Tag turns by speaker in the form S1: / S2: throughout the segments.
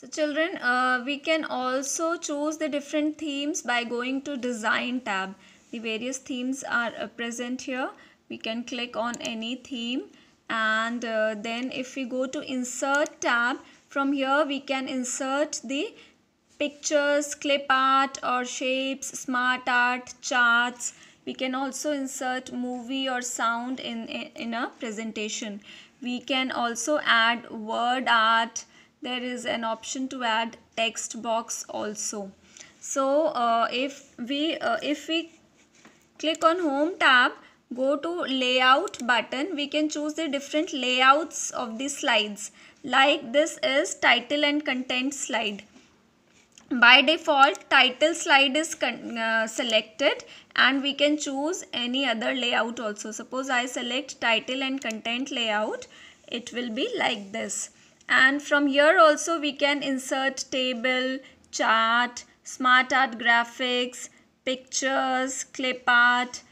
S1: So children, uh, we can also choose the different themes by going to design tab. The various themes are uh, present here. We can click on any theme and uh, then if we go to insert tab, from here we can insert the pictures, clip art or shapes, smart art, charts. We can also insert movie or sound in, in, in a presentation. We can also add word art, there is an option to add text box also so uh, if we uh, if we click on home tab go to layout button we can choose the different layouts of the slides like this is title and content slide by default title slide is uh, selected and we can choose any other layout also suppose i select title and content layout it will be like this and from here also we can insert table, chart, smart art graphics, pictures, clip art,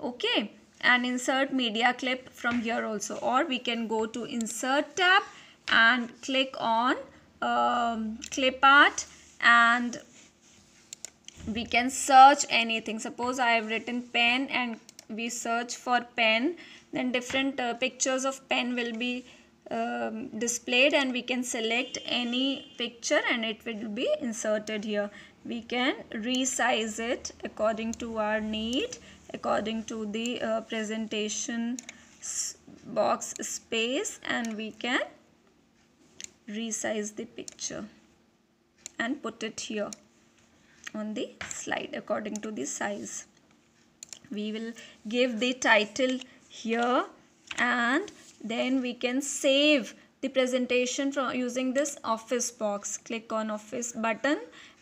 S1: okay and insert media clip from here also or we can go to insert tab and click on um, clip art and we can search anything suppose I have written pen and we search for pen then different uh, pictures of pen will be um, displayed and we can select any picture and it will be inserted here. We can resize it according to our need, according to the uh, presentation box space and we can resize the picture and put it here on the slide according to the size. We will give the title here and then we can save the presentation from using this office box click on office button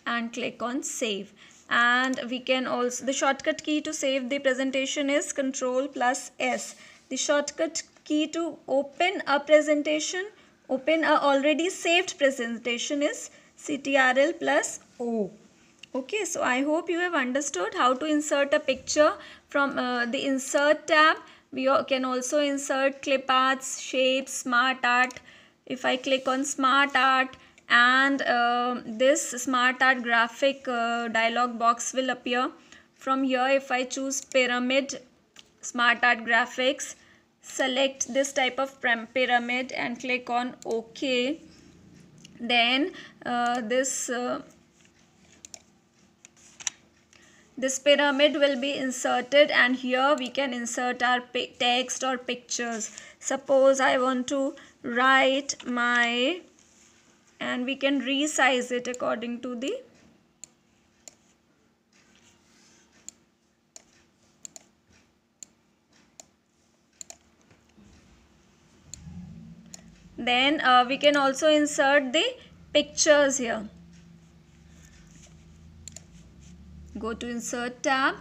S1: and click on save and we can also the shortcut key to save the presentation is control plus s the shortcut key to open a presentation open a already saved presentation is ctrl plus o okay so i hope you have understood how to insert a picture from uh, the insert tab we can also insert clip arts shapes smart art if i click on smart art and uh, this smart art graphic uh, dialog box will appear from here if i choose pyramid smart art graphics select this type of pyramid and click on ok then uh, this uh, this pyramid will be inserted and here we can insert our text or pictures suppose I want to write my and we can resize it according to the then uh, we can also insert the pictures here go to insert tab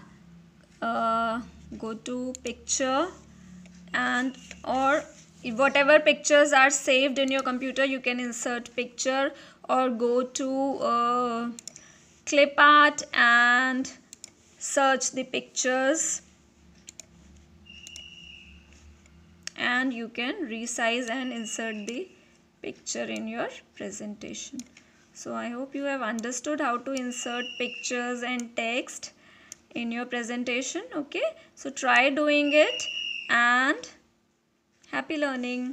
S1: uh, go to picture and or whatever pictures are saved in your computer you can insert picture or go to uh, clip art and search the pictures and you can resize and insert the picture in your presentation so I hope you have understood how to insert pictures and text in your presentation. Okay. So try doing it and happy learning.